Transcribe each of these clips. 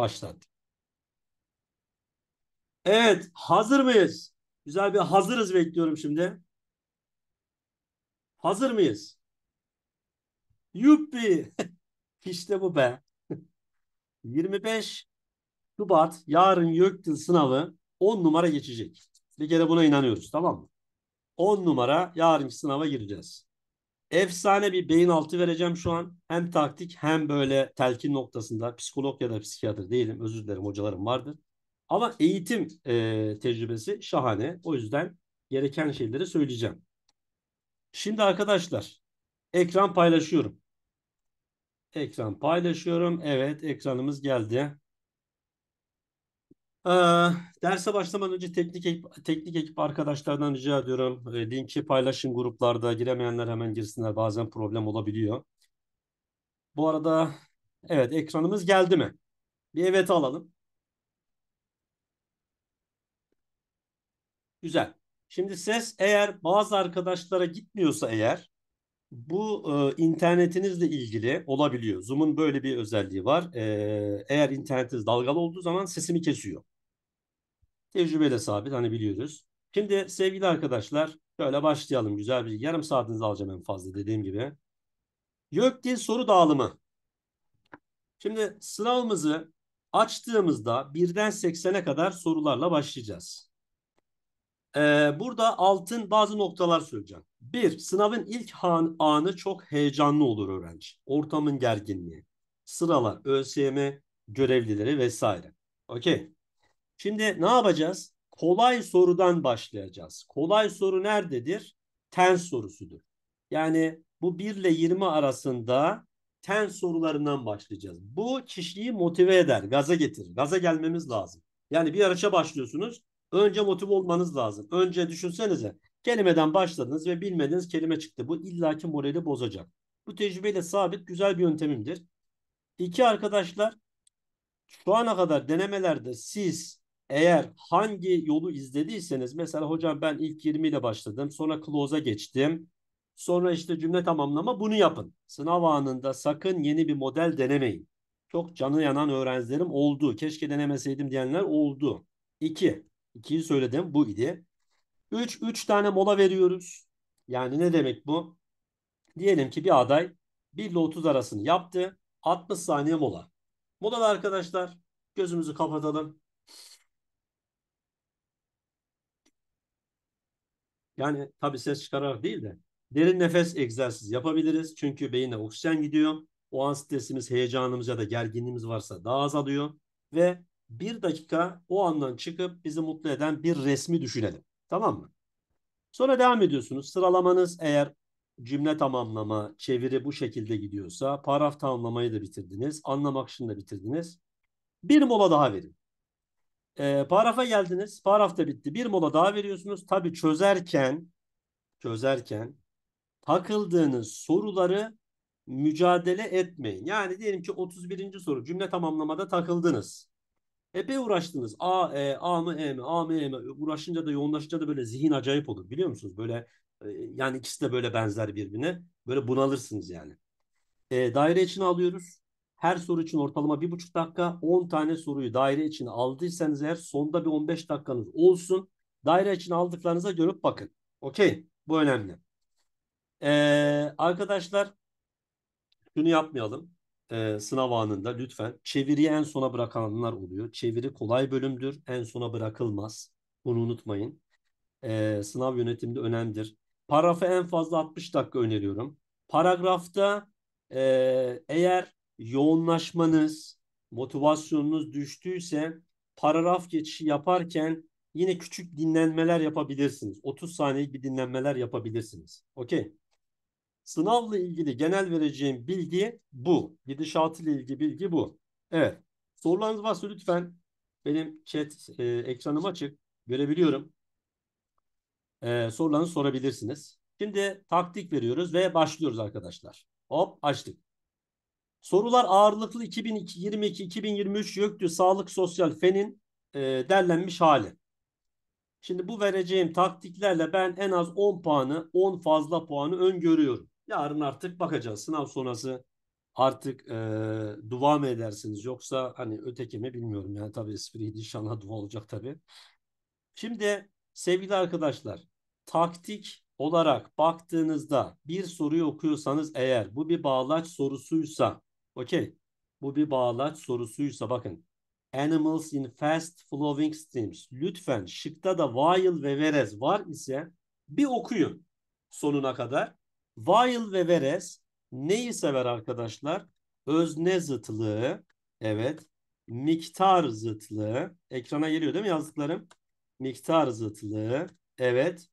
Başlat. Evet, hazır mıyız? Güzel bir hazırız bekliyorum şimdi. Hazır mıyız? Yuppi! işte bu be. 25 Şubat yarın YÖKDİL sınavı 10 numara geçecek. Bir kere buna inanıyoruz tamam mı? 10 numara yarınki sınava gireceğiz efsane bir beyin altı vereceğim şu an. Hem taktik hem böyle telkin noktasında psikolog ya da psikiyatr değilim. Özür dilerim hocalarım vardır. Ama eğitim e, tecrübesi şahane. O yüzden gereken şeyleri söyleyeceğim. Şimdi arkadaşlar ekran paylaşıyorum. Ekran paylaşıyorum. Evet ekranımız geldi. Ee, derse başlamadan önce teknik ekip, teknik ekip arkadaşlardan rica ediyorum. E, linki paylaşın gruplarda. Giremeyenler hemen girsinler. Bazen problem olabiliyor. Bu arada evet ekranımız geldi mi? Bir evet alalım. Güzel. Şimdi ses eğer bazı arkadaşlara gitmiyorsa eğer bu e, internetinizle ilgili olabiliyor. Zoom'un böyle bir özelliği var. E, eğer internetiniz dalgalı olduğu zaman sesimi kesiyor. Tecrübeyle sabit hani biliyoruz. Şimdi sevgili arkadaşlar şöyle başlayalım. Güzel bir yarım saatinizi alacağım en fazla dediğim gibi. YÖKDİL soru dağılımı. Şimdi sınavımızı açtığımızda birden 80'e kadar sorularla başlayacağız e, burada altın bazı noktalar söyleyeceğim. Bir, sınavın ilk an, anı çok heyecanlı olur öğrenci. Ortamın gerginliği, sıralar, ÖSYM görevlileri vesaire. Okey. Şimdi ne yapacağız? Kolay sorudan başlayacağız. Kolay soru nerededir? Tens sorusudur. Yani bu 1 ile 20 arasında tens sorularından başlayacağız. Bu kişiyi motive eder, gaza getirir. Gaza gelmemiz lazım. Yani bir araça başlıyorsunuz. Önce motive olmanız lazım. Önce düşünsenize kelimeden başladınız ve bilmediğiniz kelime çıktı. Bu illaki morali bozacak. Bu tecrübeyle sabit güzel bir yöntemimdir. İki arkadaşlar şu ana kadar denemelerde siz eğer hangi yolu izlediyseniz mesela hocam ben ilk 20 ile başladım sonra close'a geçtim sonra işte cümle tamamlama bunu yapın. Sınav anında sakın yeni bir model denemeyin. Çok canı yanan öğrencilerim oldu. Keşke denemeseydim diyenler oldu. İki, 2'yi söyledim. Bu idi. 3, 3 tane mola veriyoruz. Yani ne demek bu? Diyelim ki bir aday 1 ile 30 arasını yaptı. 60 saniye mola. Molada arkadaşlar gözümüzü kapatalım. Yani tabii ses çıkararak değil de derin nefes egzersizi yapabiliriz. Çünkü beyine oksijen gidiyor. O an stresimiz, heyecanımız ya da gerginliğimiz varsa daha azalıyor. Ve bir dakika o andan çıkıp bizi mutlu eden bir resmi düşünelim. Tamam mı? Sonra devam ediyorsunuz. Sıralamanız eğer cümle tamamlama, çeviri bu şekilde gidiyorsa paragraf tamamlamayı da bitirdiniz. Anlamak için de bitirdiniz. Bir mola daha verin. E, paragrafa geldiniz. Paragraf da bitti. Bir mola daha veriyorsunuz. Tabii çözerken çözerken takıldığınız soruları mücadele etmeyin. Yani diyelim ki 31. soru cümle tamamlamada takıldınız. Epey uğraştınız. A, E, A mı E mi, A mı E mi? Uğraşınca da yoğunlaşınca da böyle zihin acayip olur biliyor musunuz? Böyle e, yani ikisi de böyle benzer birbirine. Böyle bunalırsınız yani. E, daire için alıyoruz. Her soru için ortalama bir buçuk dakika. 10 tane soruyu daire için aldıysanız eğer sonda bir 15 dakikanız olsun. Daire için aldıklarınıza görüp bakın. Okey. Bu önemli. E, arkadaşlar şunu yapmayalım e, sınav anında lütfen çeviriyi en sona bırakanlar oluyor. Çeviri kolay bölümdür. En sona bırakılmaz. Bunu unutmayın. E, sınav yönetiminde önemlidir. Paragrafı en fazla 60 dakika öneriyorum. Paragrafta e, eğer yoğunlaşmanız, motivasyonunuz düştüyse paragraf geçişi yaparken yine küçük dinlenmeler yapabilirsiniz. 30 saniyelik bir dinlenmeler yapabilirsiniz. Okey. Sınavla ilgili genel vereceğim bilgi bu. Gidişatı ile ilgili bilgi bu. Evet. Sorularınız varsa lütfen benim chat e, ekranım açık. Görebiliyorum. E, sorularınızı sorabilirsiniz. Şimdi taktik veriyoruz ve başlıyoruz arkadaşlar. Hop açtık. Sorular ağırlıklı 2022-2023 YÖKTÜ Sağlık Sosyal Fen'in e, derlenmiş hali. Şimdi bu vereceğim taktiklerle ben en az 10 puanı, 10 fazla puanı öngörüyorum. Yarın artık bakacağız. Sınav sonrası artık e, dua mı edersiniz yoksa hani öteki mi bilmiyorum. Yani tabii espriydi inşallah dua olacak tabii. Şimdi sevgili arkadaşlar taktik olarak baktığınızda bir soruyu okuyorsanız eğer bu bir bağlaç sorusuysa okey bu bir bağlaç sorusuysa bakın animals in fast flowing streams lütfen şıkta da while ve whereas var ise bir okuyun sonuna kadar While ve whereas neyi sever arkadaşlar? Özne zıtlığı, evet, miktar zıtlığı. Ekrana geliyor değil mi yazdıklarım? Miktar zıtlığı, evet.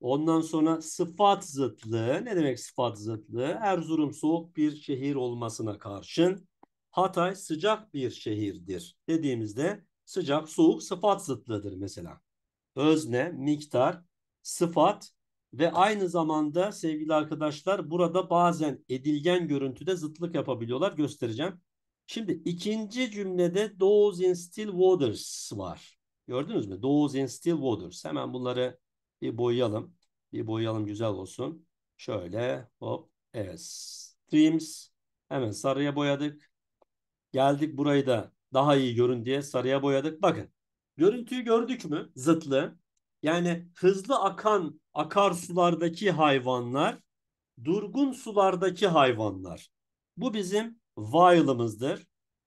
Ondan sonra sıfat zıtlığı. Ne demek sıfat zıtlığı? Erzurum soğuk bir şehir olmasına karşın Hatay sıcak bir şehirdir dediğimizde sıcak, soğuk sıfat zıtlığıdır mesela. Özne, miktar, sıfat ve aynı zamanda sevgili arkadaşlar burada bazen edilgen görüntüde zıtlık yapabiliyorlar. Göstereceğim. Şimdi ikinci cümlede those in still waters var. Gördünüz mü? Those in still waters. Hemen bunları bir boyayalım. Bir boyayalım güzel olsun. Şöyle hop. Evet. Streams. Hemen sarıya boyadık. Geldik burayı da daha iyi görün diye sarıya boyadık. Bakın. Görüntüyü gördük mü? Zıtlı. Yani hızlı akan akarsulardaki hayvanlar, durgun sulardaki hayvanlar. Bu bizim while'ımızdır.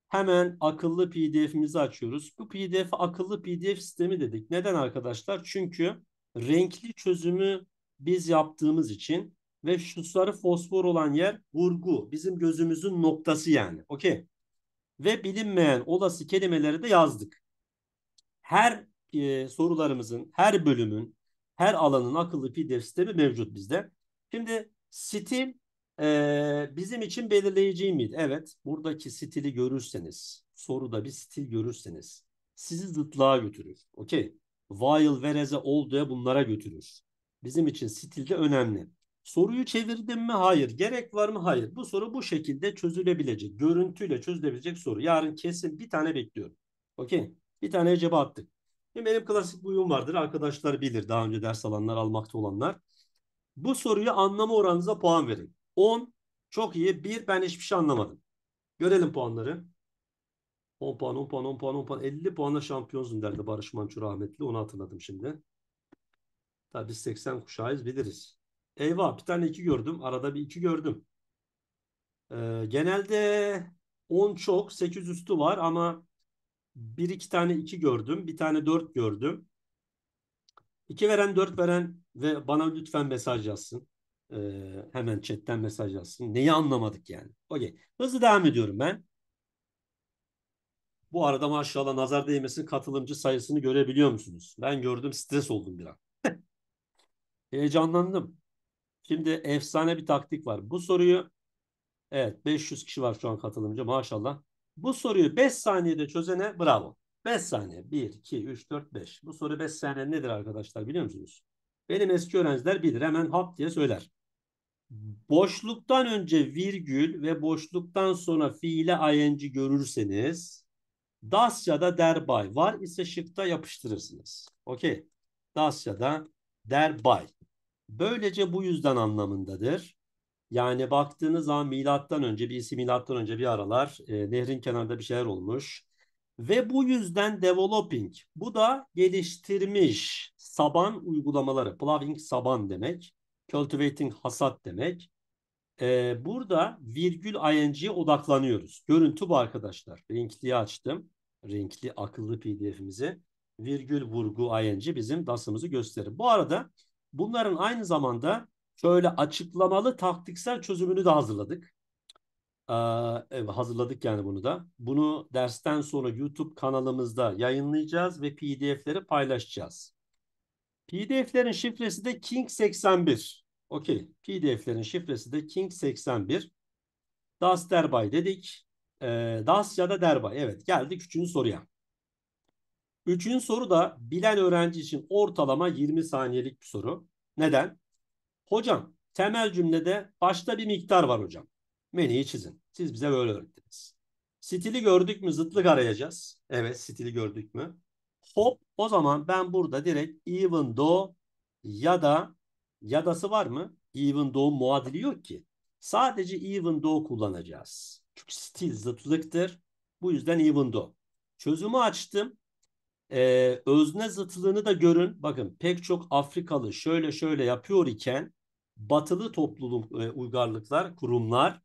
Hemen akıllı PDF'imizi açıyoruz. Bu PDF akıllı PDF sistemi dedik. Neden arkadaşlar? Çünkü renkli çözümü biz yaptığımız için ve şu sarı fosfor olan yer vurgu. Bizim gözümüzün noktası yani. Okey. Ve bilinmeyen olası kelimeleri de yazdık. Her e, sorularımızın her bölümün, her alanın akıllı PDF sistemi mevcut bizde. Şimdi stil e, bizim için belirleyici miydi? Evet, buradaki stili görürseniz, soruda bir stil görürseniz sizi zıtlığa götürür. Okey. While, vereze, oldu'ya bunlara götürür. Bizim için stil de önemli. Soruyu çevirdim mi? Hayır. Gerek var mı? Hayır. Bu soru bu şekilde çözülebilecek, görüntüyle çözülebilecek soru. Yarın kesin bir tane bekliyorum. Okey. Bir tane cevap attık benim klasik uyum vardır. Arkadaşlar bilir. Daha önce ders alanlar, almakta olanlar. Bu soruyu anlama oranınıza puan verin. 10 çok iyi. 1 ben hiçbir şey anlamadım. Görelim puanları. 10 puan, 10 puan, 10 puan, 10 puan. 50 puanla şampiyonsun derdi Barış Manço rahmetli Onu hatırladım şimdi. Tabii biz 80 kuşağıyız biliriz. Eyvah bir tane 2 gördüm. Arada bir 2 gördüm. Ee, genelde 10 çok, 8 üstü var ama bir iki tane iki gördüm. Bir tane dört gördüm. İki veren dört veren ve bana lütfen mesaj yazsın. Ee, hemen chatten mesaj yazsın. Neyi anlamadık yani. Okey. Hızlı devam ediyorum ben. Bu arada maşallah nazar değmesin katılımcı sayısını görebiliyor musunuz? Ben gördüm stres oldum bir an. Heyecanlandım. Şimdi efsane bir taktik var. Bu soruyu evet 500 kişi var şu an katılımcı maşallah. Bu soruyu 5 saniyede çözene bravo. 5 saniye. 1, 2, 3, 4, 5. Bu soru 5 saniye nedir arkadaşlar biliyor musunuz? Benim eski öğrenciler bilir. Hemen hop diye söyler. Boşluktan önce virgül ve boşluktan sonra fiile ing görürseniz Dasya'da derby var ise şıkta yapıştırırsınız. Okey. Dasya'da derby. Böylece bu yüzden anlamındadır. Yani baktığınız zaman milattan önce birisi milattan önce bir aralar e, nehrin kenarında bir şeyler olmuş. Ve bu yüzden developing bu da geliştirmiş saban uygulamaları. Plowing saban demek. Cultivating hasat demek. E, burada virgül ing'ye odaklanıyoruz. Görüntü bu arkadaşlar. Renkli'yi açtım. Renkli akıllı pdf'imizi. Virgül vurgu ing bizim DAS'ımızı gösterir. Bu arada bunların aynı zamanda şöyle açıklamalı taktiksel çözümünü de hazırladık. Ee, hazırladık yani bunu da. Bunu dersten sonra YouTube kanalımızda yayınlayacağız ve PDF'leri paylaşacağız. PDF'lerin şifresi de King81. Okey. PDF'lerin şifresi de King81. Das Derbay dedik. Ee, das ya da Derbay. Evet geldik üçüncü soruya. Üçüncü soru da bilen öğrenci için ortalama 20 saniyelik bir soru. Neden? Hocam temel cümlede başta bir miktar var hocam. Menüyü çizin. Siz bize böyle öğrettiniz. Stili gördük mü zıtlık arayacağız. Evet stili gördük mü? Hop o zaman ben burada direkt even though ya da yadası var mı? Even though muadili yok ki. Sadece even though kullanacağız. Çünkü stil zıtlıktır. Bu yüzden even though. Çözümü açtım. Ee, özne zıtlığını da görün. Bakın pek çok Afrikalı şöyle şöyle yapıyor iken batılı topluluk e, uygarlıklar, kurumlar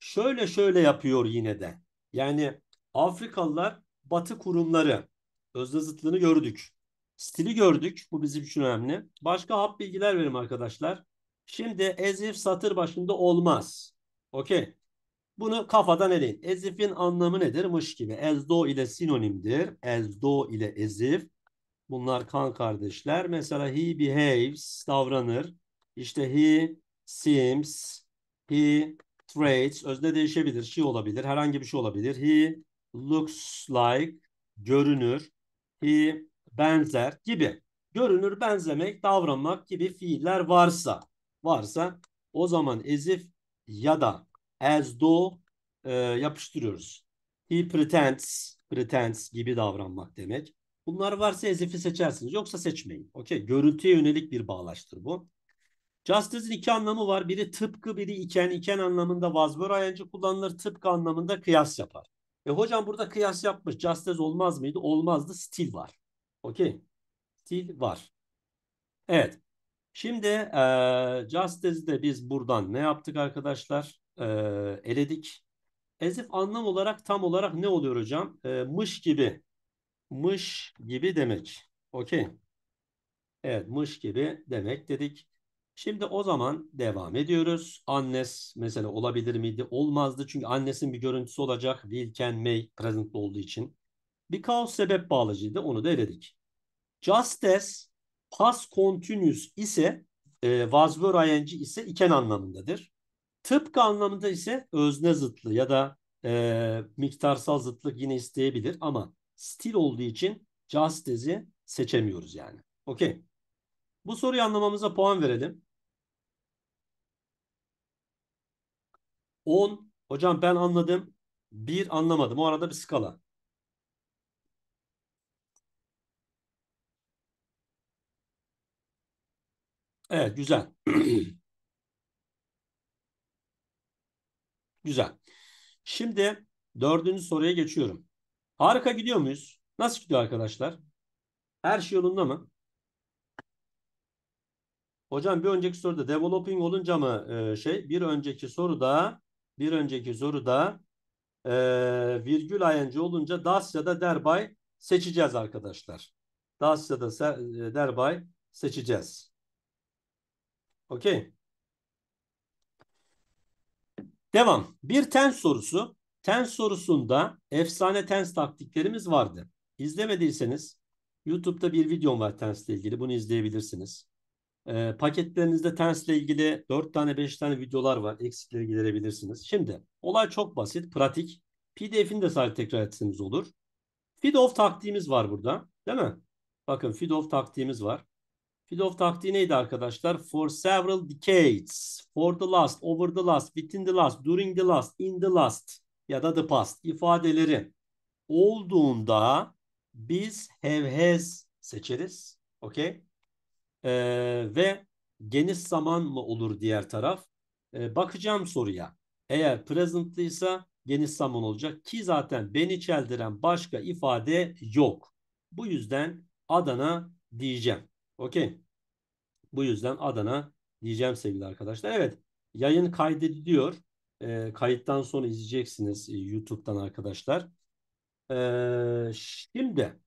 şöyle şöyle yapıyor yine de. Yani Afrikalılar batı kurumları özde zıtlığını gördük. Stili gördük. Bu bizim için önemli. Başka hap bilgiler verim arkadaşlar. Şimdi ezif satır başında olmaz. Okey. Bunu kafadan eleyin. Ezif'in anlamı nedir? Mış gibi. Ezdo ile sinonimdir. Ezdo ile ezif. Bunlar kan kardeşler. Mesela he behaves davranır. İşte he seems, he trades, özne değişebilir, şey olabilir, herhangi bir şey olabilir. He looks like, görünür, he benzer gibi. Görünür, benzemek, davranmak gibi fiiller varsa, varsa o zaman as if ya da as though e, yapıştırıyoruz. He pretends, pretends gibi davranmak demek. Bunlar varsa as if'i seçersiniz. Yoksa seçmeyin. Okey. Görüntüye yönelik bir bağlaştır bu. Justice'in iki anlamı var. Biri tıpkı biri iken iken anlamında vazbör ayancı kullanılır. Tıpkı anlamında kıyas yapar. E hocam burada kıyas yapmış. Justice olmaz mıydı? Olmazdı. Stil var. Okey. Stil var. Evet. Şimdi e, Justice'de biz buradan ne yaptık arkadaşlar? E, eledik. Ezif anlam olarak tam olarak ne oluyor hocam? E, mış gibi. Mış gibi demek. Okey. Evet mış gibi demek dedik. Şimdi o zaman devam ediyoruz. Annes mesela olabilir miydi? Olmazdı çünkü annesin bir görüntüsü olacak. Will can may present olduğu için. Bir kaos sebep bağlacıydı onu da eledik. Just as pas continuous ise e, was were ing ise iken anlamındadır. Tıpkı anlamında ise özne zıtlı ya da e, miktarsal zıtlık yine isteyebilir ama stil olduğu için just as'i seçemiyoruz yani. Okey. Bu soruyu anlamamıza puan verelim. 10. Hocam ben anladım. 1 anlamadım. O arada bir skala. Evet güzel. güzel. Şimdi dördüncü soruya geçiyorum. Harika gidiyor muyuz? Nasıl gidiyor arkadaşlar? Her şey yolunda mı? Hocam bir önceki soruda developing olunca mı e, şey bir önceki soruda bir önceki soruda e, virgül ing olunca das ya da derby seçeceğiz arkadaşlar. Das ya da e, derby seçeceğiz. Okey. Devam. Bir tens sorusu. Tens sorusunda efsane tens taktiklerimiz vardı. İzlemediyseniz YouTube'da bir videom var tensle ilgili. Bunu izleyebilirsiniz. E, paketlerinizde Tens'le ilgili 4 tane 5 tane videolar var. Eksikleri giderebilirsiniz. Şimdi olay çok basit, pratik. PDF'ini de sadece tekrar etseniz olur. Feed off taktiğimiz var burada. Değil mi? Bakın feed off taktiğimiz var. Feed off taktiği neydi arkadaşlar? For several decades, for the last, over the last, within the last, during the last, in the last ya da the past ifadeleri olduğunda biz have has seçeriz. Okey? e, ve geniş zaman mı olur diğer taraf? E, bakacağım soruya. Eğer presentlıysa geniş zaman olacak ki zaten beni çeldiren başka ifade yok. Bu yüzden Adana diyeceğim. Okey. Bu yüzden Adana diyeceğim sevgili arkadaşlar. Evet yayın kaydediliyor. E, kayıttan sonra izleyeceksiniz e, YouTube'dan arkadaşlar. E, şimdi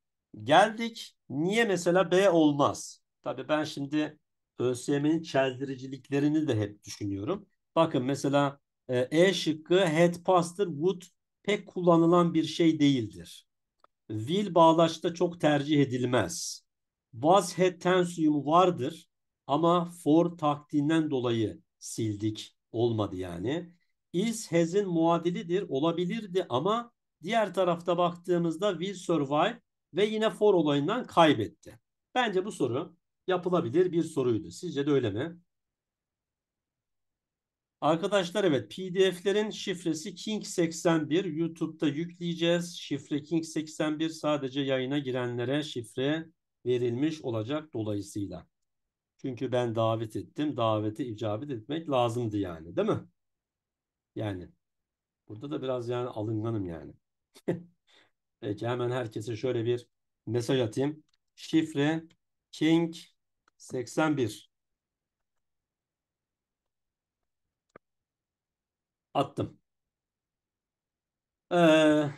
geldik. Niye mesela B olmaz? Tabii ben şimdi ÖSYM'nin çeldiriciliklerini de hep düşünüyorum. Bakın mesela E, e şıkkı head pastor would pek kullanılan bir şey değildir. Will bağlaçta çok tercih edilmez. Was head tensiyumu vardır ama for taktiğinden dolayı sildik olmadı yani. Is has'in muadilidir olabilirdi ama diğer tarafta baktığımızda will survive ve yine for olayından kaybetti. Bence bu soru yapılabilir bir soruydu. Sizce de öyle mi? Arkadaşlar evet PDF'lerin şifresi King81 YouTube'da yükleyeceğiz. Şifre King81 sadece yayına girenlere şifre verilmiş olacak dolayısıyla. Çünkü ben davet ettim. Daveti icabet etmek lazımdı yani değil mi? Yani burada da biraz yani alınganım yani. Peki hemen herkese şöyle bir mesaj atayım. Şifre King 81. Attım. Ee,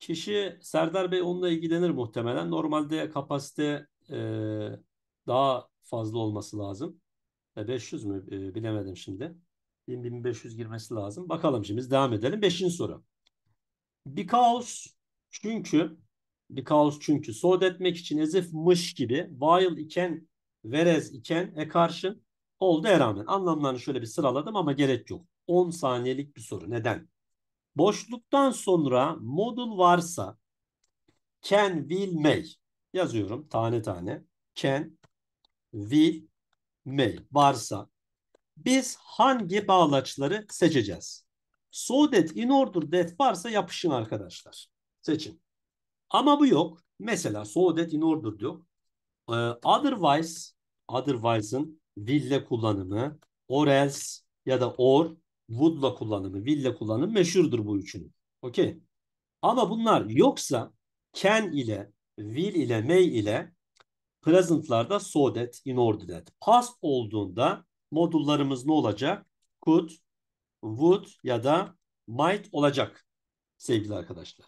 kişi Serdar Bey onunla ilgilenir muhtemelen. Normalde kapasite e, daha fazla olması lazım. 500 mü ee, bilemedim şimdi. 1500 girmesi lazım. Bakalım şimdi biz devam edelim. Beşinci soru. Because çünkü Because çünkü. So etmek için as if gibi. While iken, whereas iken, e karşı. Oldu e Anlamlarını şöyle bir sıraladım ama gerek yok. 10 saniyelik bir soru. Neden? Boşluktan sonra modul varsa can, will, may yazıyorum tane tane. Can, will, may varsa biz hangi bağlaçları seçeceğiz? So that in order that varsa yapışın arkadaşlar. Seçin. Ama bu yok. Mesela so that in order diyor. Ee, otherwise, otherwise'ın will'le kullanımı, or else ya da or would'la kullanımı, will'le kullanımı meşhurdur bu üçünün. Okey. Ama bunlar yoksa can ile, will ile, may ile present'larda so that, in order that. Past olduğunda modullarımız ne olacak? Could, would ya da might olacak sevgili arkadaşlar.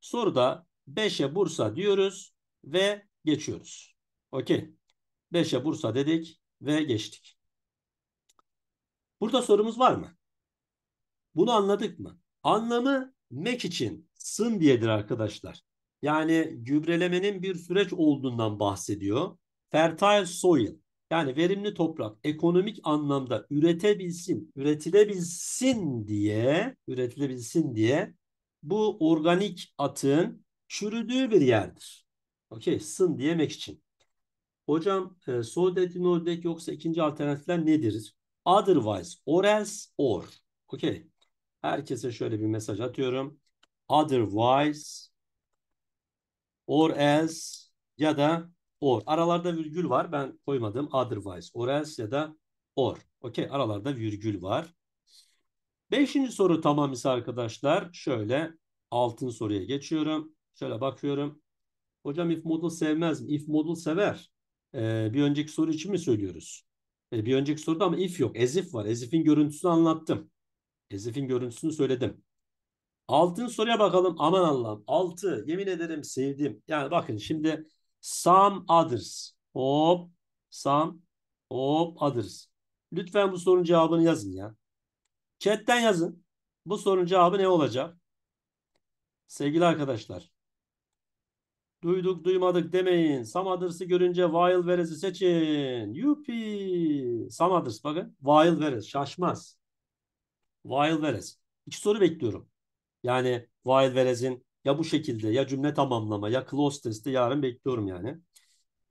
Soruda 5'e Bursa diyoruz ve geçiyoruz. Okey. 5'e Bursa dedik ve geçtik. Burada sorumuz var mı? Bunu anladık mı? Anlamı mek için sın diyedir arkadaşlar. Yani gübrelemenin bir süreç olduğundan bahsediyor. Fertile soil yani verimli toprak ekonomik anlamda üretebilsin, üretilebilsin diye, üretilebilsin diye bu organik atın çürüdüğü bir yerdir. Okey sın diyemek için. Hocam e, so that yoksa ikinci alternatifler nedir? Otherwise, or else, or. Okey. Herkese şöyle bir mesaj atıyorum. Otherwise, or else ya da or. Aralarda virgül var. Ben koymadım. Otherwise, or else ya da or. Okey. Aralarda virgül var. Beşinci soru tamam ise arkadaşlar. Şöyle altın soruya geçiyorum. Şöyle bakıyorum. Hocam if model sevmez mi? If model sever. Ee, bir önceki soru için mi söylüyoruz? Ee, bir önceki soruda ama if yok. Ezif var. Ezif'in görüntüsünü anlattım. Ezif'in görüntüsünü söyledim. Altın soruya bakalım. Aman Allah'ım. Altı. Yemin ederim sevdim. Yani bakın şimdi some others. Hop. Some. Hop others. Lütfen bu sorunun cevabını yazın ya. Chatten yazın. Bu sorunun cevabı ne olacak? Sevgili arkadaşlar. Duyduk duymadık demeyin. Samadırs'ı görünce while veresi seçin. Yupi. Samadırs bakın. While veres. Şaşmaz. While veres. İki soru bekliyorum. Yani while veres'in ya bu şekilde ya cümle tamamlama ya close testi yarın bekliyorum yani.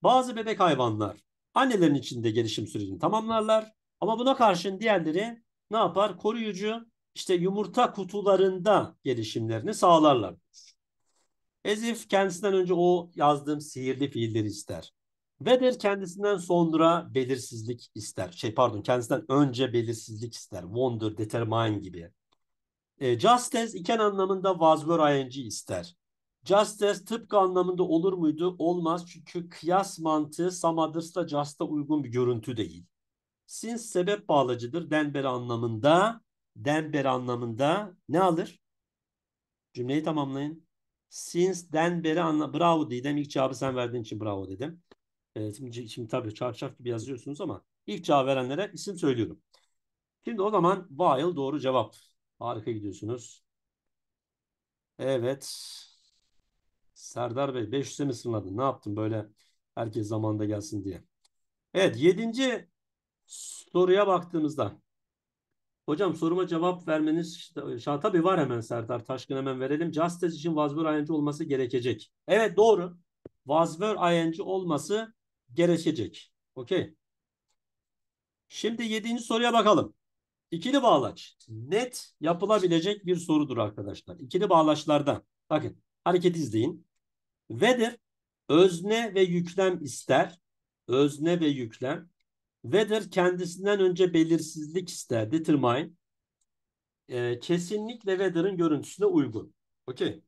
Bazı bebek hayvanlar annelerin içinde gelişim sürecini tamamlarlar. Ama buna karşın diğerleri ne yapar? Koruyucu işte yumurta kutularında gelişimlerini sağlarlar. Ezif kendisinden önce o yazdığım sihirli fiilleri ister. Weather kendisinden sonra belirsizlik ister. Şey pardon kendisinden önce belirsizlik ister. Wonder, determine gibi. E, justice iken anlamında was were ing ister. Justice tıpkı anlamında olur muydu? Olmaz çünkü kıyas mantığı some others'la just'a uygun bir görüntü değil. Since sebep bağlacıdır. Denber anlamında denber anlamında ne alır? Cümleyi tamamlayın. Since then beri anla. Bravo dedim İlk cevabı sen verdiğin için bravo dedim. Ee, şimdi, şimdi tabii çarşaf gibi yazıyorsunuz ama ilk cevap verenlere isim söylüyorum. Şimdi o zaman while doğru cevap. Harika gidiyorsunuz. Evet. Serdar Bey 500'e mi sınırladın? Ne yaptın böyle herkes zamanda gelsin diye. Evet 7. soruya baktığımızda Hocam soruma cevap vermeniz şart tabii var hemen Serdar Taşkın hemen verelim. Justice için Wasver INC olması gerekecek. Evet doğru. Wasver INC olması gerekecek. Okey. Şimdi yedinci soruya bakalım. İkili bağlaç net yapılabilecek bir sorudur arkadaşlar. İkili bağlaçlarda bakın hareket izleyin. Vedir özne ve yüklem ister. Özne ve yüklem Weather kendisinden önce belirsizlik ister. Determine. Ee, e, kesinlikle weather'ın görüntüsüne uygun. Okey.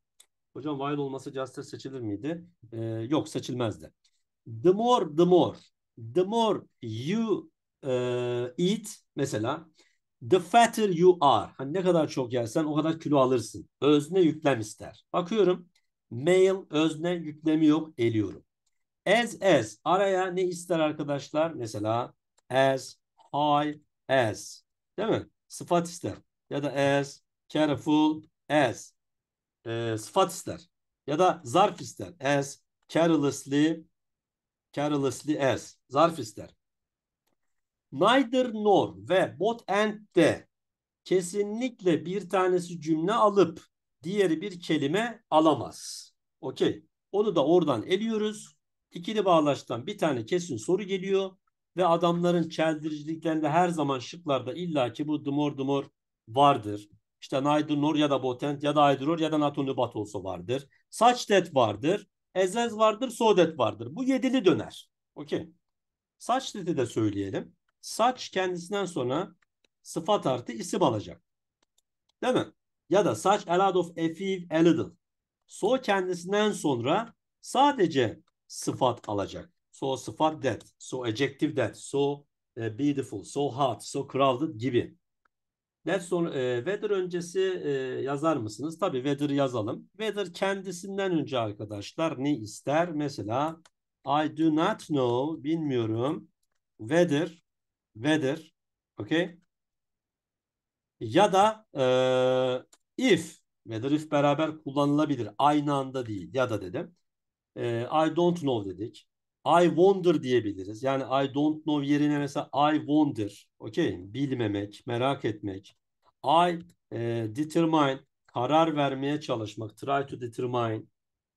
Hocam while olması justice seçilir miydi? E, yok seçilmezdi. The more the more. The more you e, eat mesela the fatter you are. Hani ne kadar çok yersen o kadar kilo alırsın. Özne yüklem ister. Bakıyorum. Male özne yüklemi yok eliyorum. As as araya ne ister arkadaşlar? Mesela as high as değil mi? Sıfat ister. Ya da as careful as e, sıfat ister. Ya da zarf ister. As carelessly carelessly as zarf ister. Neither nor ve both and de kesinlikle bir tanesi cümle alıp diğeri bir kelime alamaz. Okey. Onu da oradan eliyoruz. İkili bağlaçtan bir tane kesin soru geliyor ve adamların çeldiriciliklerinde her zaman şıklarda illaki bu dumur dumur vardır. İşte Naidunor ya da Botent ya da aydurur ya da Natunu olsa vardır. Saçdet vardır. Ezez vardır. Sodet vardır. Bu yedili döner. Okey. Saçdet'i de söyleyelim. Saç kendisinden sonra sıfat artı isim alacak. Değil mi? Ya da saç a lot of, a few, So kendisinden sonra sadece sıfat alacak so sıfat that, so adjective that, so e, beautiful, so hot, so crowded gibi. That sonra e, weather öncesi e, yazar mısınız? Tabii weather yazalım. Weather kendisinden önce arkadaşlar ne ister? Mesela I do not know, bilmiyorum. Weather, weather, okay? Ya da e, if, weather if beraber kullanılabilir. Aynı anda değil ya da dedim. E, I don't know dedik. I wonder diyebiliriz. Yani I don't know yerine mesela I wonder. Okey. Bilmemek, merak etmek. I e, determine, karar vermeye çalışmak. Try to determine.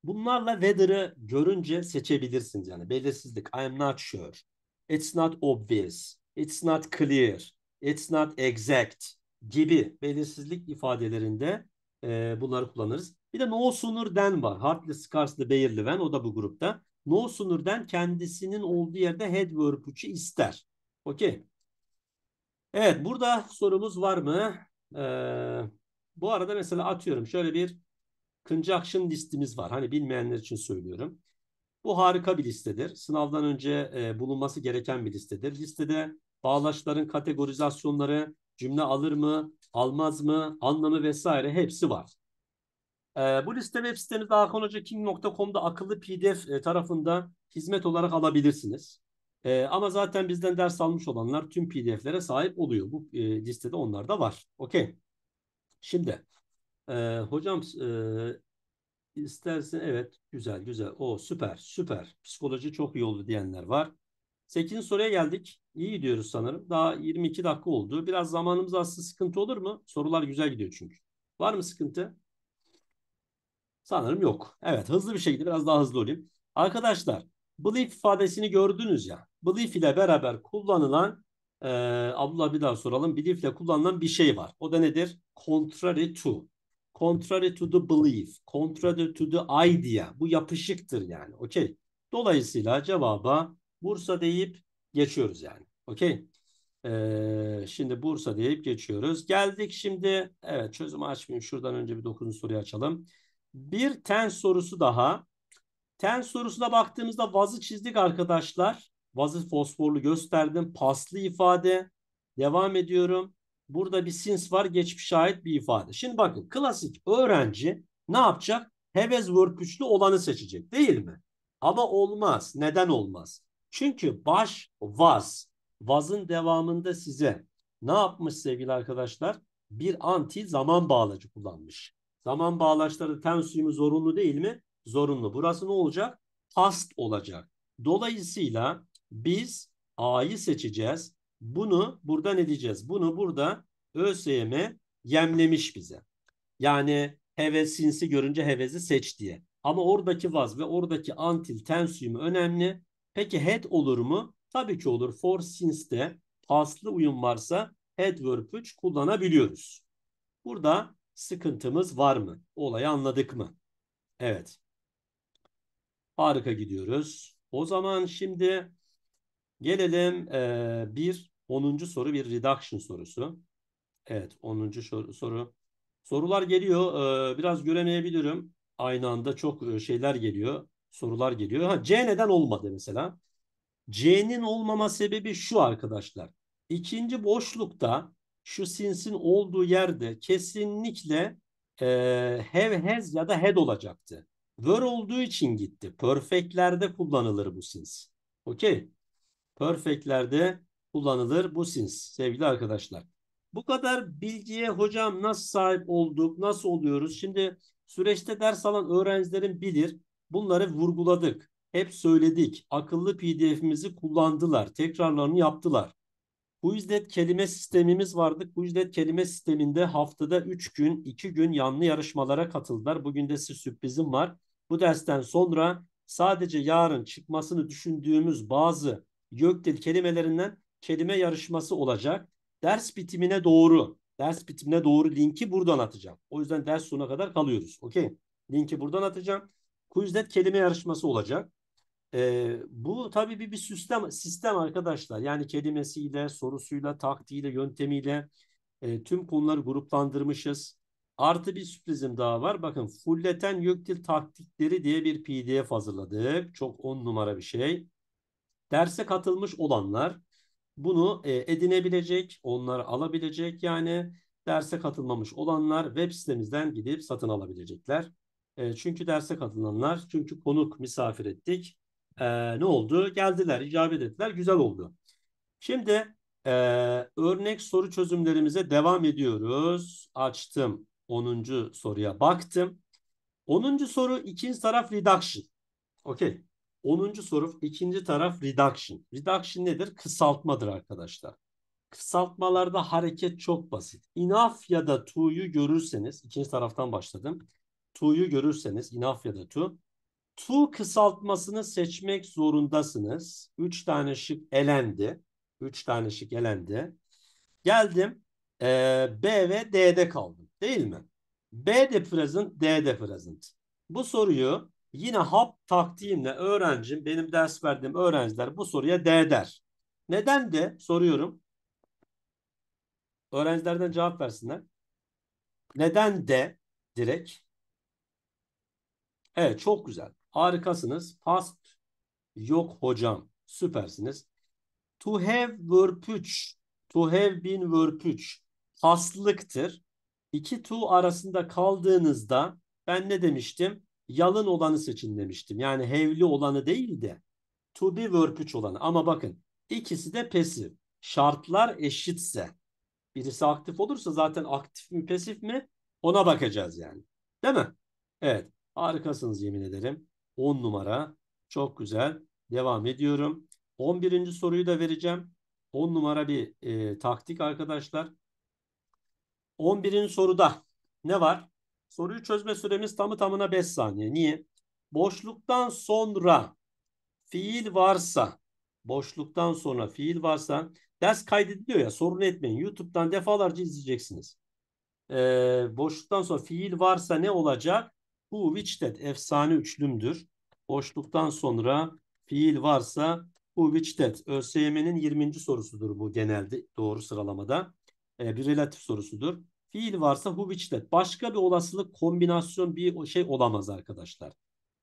Bunlarla whether'ı görünce seçebilirsiniz. Yani belirsizlik. I am not sure. It's not obvious. It's not clear. It's not exact gibi belirsizlik ifadelerinde e, bunları kullanırız. Bir de no sooner than var. Hartley, Scars'lı, Bayer'li, Van o da bu grupta no sınırdan kendisinin olduğu yerde head verb 3'ü ister. Okey. Evet burada sorumuz var mı? Ee, bu arada mesela atıyorum şöyle bir conjunction listimiz var. Hani bilmeyenler için söylüyorum. Bu harika bir listedir. Sınavdan önce e, bulunması gereken bir listedir. Listede bağlaçların kategorizasyonları, cümle alır mı, almaz mı, anlamı vesaire hepsi var. E, bu liste web sitemizde hakanhocaking.com'da akıllı pdf e, tarafında hizmet olarak alabilirsiniz. E, ama zaten bizden ders almış olanlar tüm pdf'lere sahip oluyor. Bu e, listede onlar da var. Okey. Şimdi e, hocam e, istersen evet güzel güzel. O süper süper. Psikoloji çok iyi oldu diyenler var. 8. soruya geldik. İyi diyoruz sanırım. Daha 22 dakika oldu. Biraz zamanımız aslında sıkıntı olur mu? Sorular güzel gidiyor çünkü. Var mı sıkıntı? Sanırım yok. Evet hızlı bir şekilde biraz daha hızlı olayım. Arkadaşlar belief ifadesini gördünüz ya. Belief ile beraber kullanılan e, abla bir daha soralım. Belief ile kullanılan bir şey var. O da nedir? Contrary to. Contrary to the belief. Contrary to the idea. Bu yapışıktır yani. Okey. Dolayısıyla cevaba Bursa deyip geçiyoruz yani. Okey. Ee, şimdi Bursa deyip geçiyoruz. Geldik şimdi. Evet çözümü açmayayım. Şuradan önce bir dokuzuncu soruyu açalım. Bir tens sorusu daha. Tens sorusuna baktığımızda vazı çizdik arkadaşlar. Vazı fosforlu gösterdim. Paslı ifade. Devam ediyorum. Burada bir since var. Geçmişe ait bir ifade. Şimdi bakın klasik öğrenci ne yapacak? Heves vörpüçlü olanı seçecek değil mi? Ama olmaz. Neden olmaz? Çünkü baş vaz. Vazın devamında size ne yapmış sevgili arkadaşlar? Bir anti zaman bağlacı kullanmış. Zaman bağlaçları ten suyumu zorunlu değil mi? Zorunlu. Burası ne olacak? Past olacak. Dolayısıyla biz A'yı seçeceğiz. Bunu burada ne diyeceğiz? Bunu burada ÖSYM yemlemiş bize. Yani heves sinsi görünce hevesi seç diye. Ama oradaki vaz ve oradaki antil tensiyum önemli. Peki head olur mu? Tabii ki olur. For since de paslı uyum varsa head verb 3 kullanabiliyoruz. Burada sıkıntımız var mı? Olayı anladık mı? Evet. Harika gidiyoruz. O zaman şimdi gelelim e, bir 10. soru bir reduction sorusu. Evet 10. soru. Sorular geliyor. E, biraz göremeyebilirim. Aynı anda çok şeyler geliyor. Sorular geliyor. Ha, C neden olmadı mesela? C'nin olmama sebebi şu arkadaşlar. İkinci boşlukta şu sinsin olduğu yerde kesinlikle e, have has ya da had olacaktı. Were olduğu için gitti. Perfect'lerde kullanılır bu sins. Okey. Perfect'lerde kullanılır bu sins. sevgili arkadaşlar. Bu kadar bilgiye hocam nasıl sahip olduk, nasıl oluyoruz? Şimdi süreçte ders alan öğrencilerin bilir. Bunları vurguladık. Hep söyledik. Akıllı PDF'imizi kullandılar. Tekrarlarını yaptılar. Quizlet kelime sistemimiz vardı. Quizlet kelime sisteminde haftada 3 gün, 2 gün yanlı yarışmalara katıldılar. Bugün de size sürprizim var. Bu dersten sonra sadece yarın çıkmasını düşündüğümüz bazı YÖKDİL kelimelerinden kelime yarışması olacak. Ders bitimine doğru, ders bitimine doğru linki buradan atacağım. O yüzden ders sonuna kadar kalıyoruz. Okey. Linki buradan atacağım. Quizlet kelime yarışması olacak. E, bu tabii bir, bir sistem, sistem arkadaşlar. Yani kelimesiyle, sorusuyla, taktiğiyle, yöntemiyle e, tüm konuları gruplandırmışız. Artı bir sürprizim daha var. Bakın fulleten YÖKDİL taktikleri diye bir pdf hazırladık. Çok on numara bir şey. Derse katılmış olanlar bunu e, edinebilecek, onları alabilecek. Yani derse katılmamış olanlar web sitemizden gidip satın alabilecekler. E, çünkü derse katılanlar, çünkü konuk misafir ettik e, ne oldu? Geldiler, icabet ettiler. Güzel oldu. Şimdi e, örnek soru çözümlerimize devam ediyoruz. Açtım 10. soruya baktım. 10. soru ikinci taraf reduction. Okey. 10. soru ikinci taraf reduction. Reduction nedir? Kısaltmadır arkadaşlar. Kısaltmalarda hareket çok basit. Enough ya da to'yu görürseniz, ikinci taraftan başladım. To'yu görürseniz, enough ya da to, to kısaltmasını seçmek zorundasınız. Üç tane şık elendi. Üç tane şık elendi. Geldim e, B ve D'de kaldım değil mi? B de present, D de present. Bu soruyu yine hap taktiğimle öğrencim, benim ders verdiğim öğrenciler bu soruya D der. Neden de soruyorum. Öğrencilerden cevap versinler. Neden de direkt? Evet çok güzel. Harikasınız. Past yok hocam. Süpersiniz. To have verpüç. To have been verpüç. Pastlıktır. İki to arasında kaldığınızda ben ne demiştim? Yalın olanı seçin demiştim. Yani hevli olanı değil de to be verpüç olanı. Ama bakın ikisi de pasif. Şartlar eşitse. Birisi aktif olursa zaten aktif mi pasif mi ona bakacağız yani. Değil mi? Evet. Harikasınız yemin ederim. 10 numara. Çok güzel. Devam ediyorum. 11. soruyu da vereceğim. 10 numara bir e, taktik arkadaşlar. 11. soruda ne var? Soruyu çözme süremiz tamı tamına 5 saniye. Niye? Boşluktan sonra fiil varsa, boşluktan sonra fiil varsa ders kaydediliyor ya sorun etmeyin. YouTube'dan defalarca izleyeceksiniz. Ee, boşluktan sonra fiil varsa ne olacak? Who Vichtet efsane üçlümdür. Boşluktan sonra fiil varsa who Vichtet. ÖSYM'nin 20. sorusudur bu genelde doğru sıralamada. E, bir relatif sorusudur. Fiil varsa who Vichtet. Başka bir olasılık kombinasyon bir şey olamaz arkadaşlar.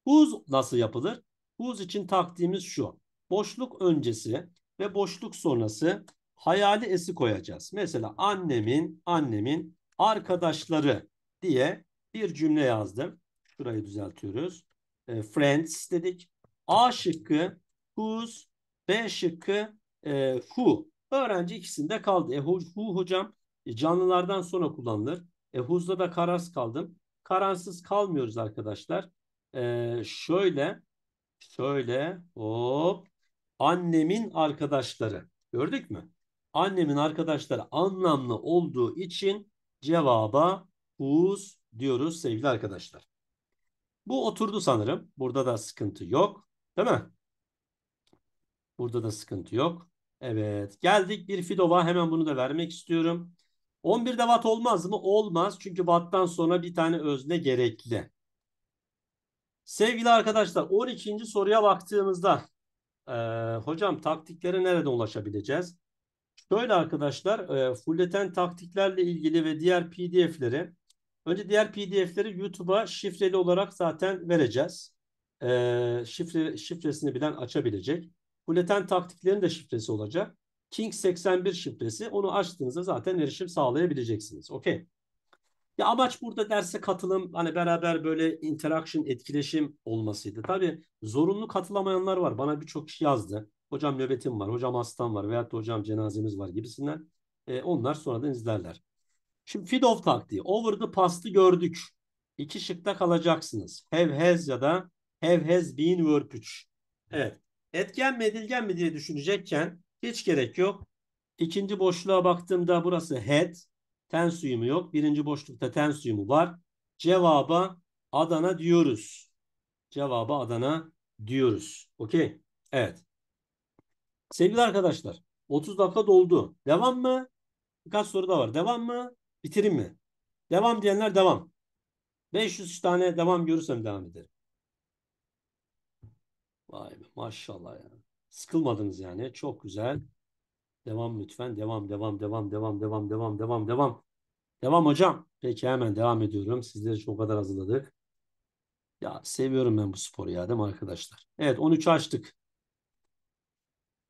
Who's nasıl yapılır? Who's için taktiğimiz şu. Boşluk öncesi ve boşluk sonrası hayali esi koyacağız. Mesela annemin annemin arkadaşları diye bir cümle yazdım. Şurayı düzeltiyoruz. E, friends dedik. A şıkkı whose, B şıkkı e, who. Öğrenci ikisinde kaldı. E, who, who hocam e, canlılardan sonra kullanılır. E, who's'da da kararsız kaldım. Kararsız kalmıyoruz arkadaşlar. E, şöyle şöyle hop annemin arkadaşları. Gördük mü? Annemin arkadaşları anlamlı olduğu için cevaba whose diyoruz sevgili arkadaşlar. Bu oturdu sanırım. Burada da sıkıntı yok. Değil mi? Burada da sıkıntı yok. Evet. Geldik bir Fidova. Hemen bunu da vermek istiyorum. 11'de watt olmaz mı? Olmaz. Çünkü watt'tan sonra bir tane özne gerekli. Sevgili arkadaşlar 12. soruya baktığımızda e, hocam taktiklere nereden ulaşabileceğiz? Şöyle arkadaşlar e, fulleten taktiklerle ilgili ve diğer pdf'leri Önce diğer PDF'leri YouTube'a şifreli olarak zaten vereceğiz. Ee, şifre, şifresini bilen açabilecek. Bulletin taktiklerinin de şifresi olacak. King 81 şifresi. Onu açtığınızda zaten erişim sağlayabileceksiniz. Okey. Ya amaç burada derse katılım, hani beraber böyle interaction, etkileşim olmasıydı. Tabii zorunlu katılamayanlar var. Bana birçok kişi yazdı. Hocam nöbetim var, hocam hastam var veyahut da hocam cenazemiz var gibisinden. E, onlar sonradan izlerler. Şimdi feed off taktiği. Over the past'ı gördük. İki şıkta kalacaksınız. Have has ya da have has been verb 3. Evet. Etken mi edilgen mi diye düşünecekken hiç gerek yok. İkinci boşluğa baktığımda burası had. Ten suyumu yok. Birinci boşlukta ten suyumu var. Cevaba Adana diyoruz. Cevaba Adana diyoruz. Okey. Evet. Sevgili arkadaşlar 30 dakika doldu. Devam mı? Birkaç soru da var. Devam mı? Bitireyim mi? Devam diyenler devam. 500 tane devam görürsem devam ederim. Vay be maşallah ya. Sıkılmadınız yani. Çok güzel. Devam lütfen. Devam, devam, devam, devam, devam, devam, devam, devam. Devam hocam. Peki hemen devam ediyorum. Sizleri çok kadar hazırladık. Ya seviyorum ben bu sporu ya değil mi arkadaşlar? Evet 13'ü açtık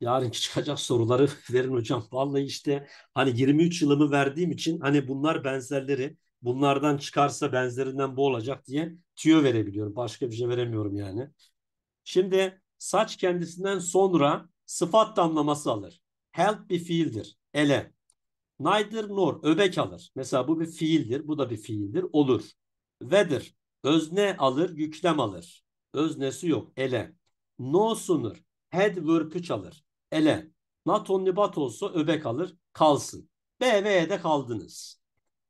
yarınki çıkacak soruları verin hocam. Vallahi işte hani 23 yılımı verdiğim için hani bunlar benzerleri bunlardan çıkarsa benzerinden bu olacak diye tüyo verebiliyorum. Başka bir şey veremiyorum yani. Şimdi saç kendisinden sonra sıfat damlaması alır. Help bir fiildir. Ele. Neither nor öbek alır. Mesela bu bir fiildir. Bu da bir fiildir. Olur. Vedir. Özne alır. Yüklem alır. Öznesi yok. Ele. No sunur. Head verp'i çalır ele. Not only but olsa öbe kalır, kalsın. B ve E'de kaldınız.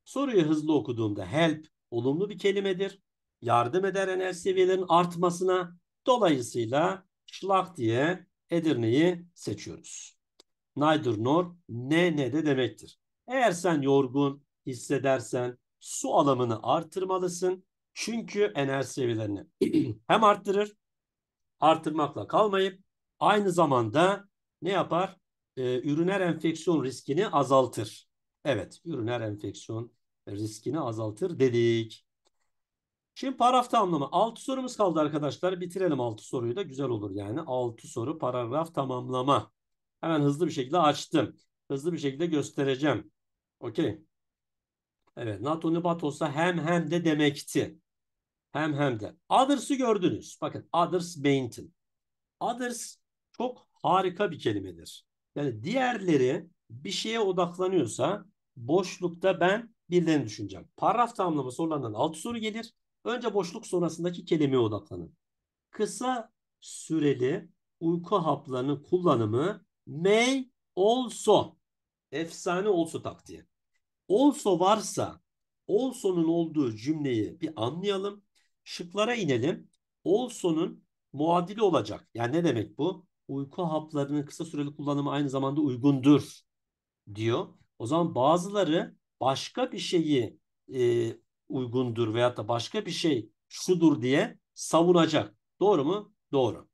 Soruyu hızlı okuduğumda help olumlu bir kelimedir. Yardım eder enerji seviyelerinin artmasına. Dolayısıyla şlak diye Edirne'yi seçiyoruz. Neither nor ne ne de demektir. Eğer sen yorgun hissedersen su alımını artırmalısın. Çünkü enerji seviyelerini hem arttırır, artırmakla kalmayıp aynı zamanda ne yapar? E, üriner enfeksiyon riskini azaltır. Evet, üriner enfeksiyon riskini azaltır dedik. Şimdi paragraf tamamlama. 6 sorumuz kaldı arkadaşlar. Bitirelim 6 soruyu da güzel olur yani. 6 soru paragraf tamamlama. Hemen hızlı bir şekilde açtım. Hızlı bir şekilde göstereceğim. Okey. Evet. NATO hem hem de demekti. Hem hem de. Others'ı gördünüz. Bakın others maintain. Others çok harika bir kelimedir. Yani diğerleri bir şeye odaklanıyorsa boşlukta ben birilerini düşüneceğim. Paragraf tamamlaması sorularından 6 soru gelir. Önce boşluk sonrasındaki kelimeye odaklanın. Kısa süreli uyku haplarının kullanımı may also efsane olsa taktiği. Also varsa also'nun olduğu cümleyi bir anlayalım. Şıklara inelim. Also'nun muadili olacak. Yani ne demek bu? uyku haplarının kısa süreli kullanımı aynı zamanda uygundur diyor. O zaman bazıları başka bir şeyi e, uygundur veyahut da başka bir şey şudur diye savunacak. Doğru mu? Doğru.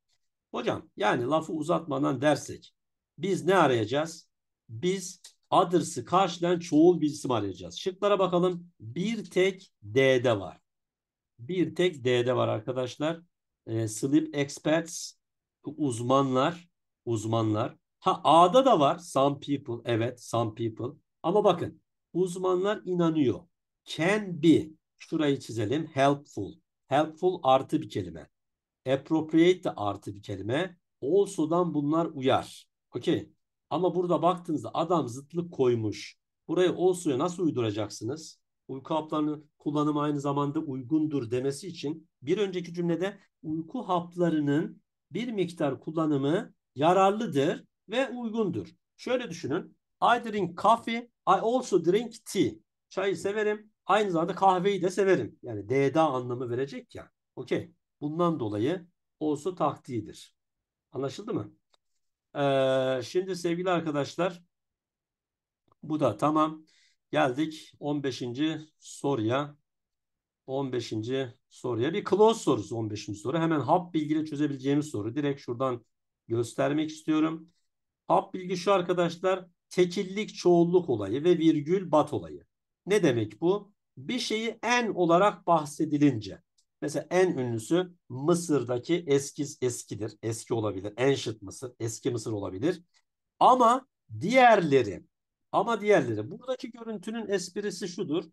Hocam yani lafı uzatmadan dersek biz ne arayacağız? Biz others'ı karşılayan çoğul bir isim arayacağız. Şıklara bakalım. Bir tek D'de var. Bir tek D'de var arkadaşlar. E, sleep experts uzmanlar uzmanlar ha A'da da var some people evet some people ama bakın uzmanlar inanıyor. Can be şurayı çizelim helpful. Helpful artı bir kelime. Appropriate de artı bir kelime. Also'dan bunlar uyar. Okey. Ama burada baktığınızda adam zıtlık koymuş. Burayı also'ya nasıl uyduracaksınız? Uyku haplarını kullanımı aynı zamanda uygundur demesi için bir önceki cümlede uyku haplarının bir miktar kullanımı yararlıdır ve uygundur. Şöyle düşünün. I drink coffee, I also drink tea. Çayı severim. Aynı zamanda kahveyi de severim. Yani D'da anlamı verecek ya. Okey. Bundan dolayı also takdidir. Anlaşıldı mı? Ee, şimdi sevgili arkadaşlar bu da tamam. Geldik 15. soruya. 15. soruya bir close sorusu 15. soru. Hemen hap bilgiyle çözebileceğimiz soru. Direkt şuradan göstermek istiyorum. Hap bilgi şu arkadaşlar tekillik çoğulluk olayı ve virgül bat olayı. Ne demek bu? Bir şeyi en olarak bahsedilince. Mesela en ünlüsü Mısır'daki eski eskidir. Eski olabilir. en Ancient Mısır. Eski Mısır olabilir. Ama diğerleri ama diğerleri. Buradaki görüntünün esprisi şudur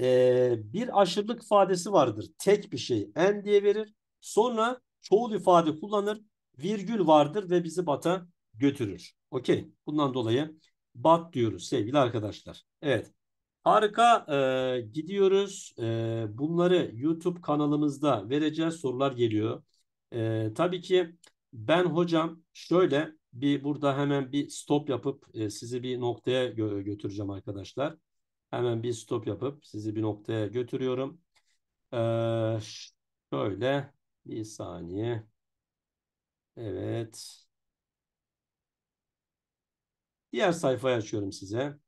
e, bir aşırılık ifadesi vardır. Tek bir şey en diye verir. Sonra çoğul ifade kullanır. Virgül vardır ve bizi bata götürür. Okey. Bundan dolayı bat diyoruz sevgili arkadaşlar. Evet. Harika e, gidiyoruz. E, bunları YouTube kanalımızda vereceğiz. Sorular geliyor. E, tabii ki ben hocam şöyle bir burada hemen bir stop yapıp e, sizi bir noktaya gö götüreceğim arkadaşlar. Hemen bir stop yapıp sizi bir noktaya götürüyorum. Ee, şöyle bir saniye. Evet. Diğer sayfayı açıyorum size.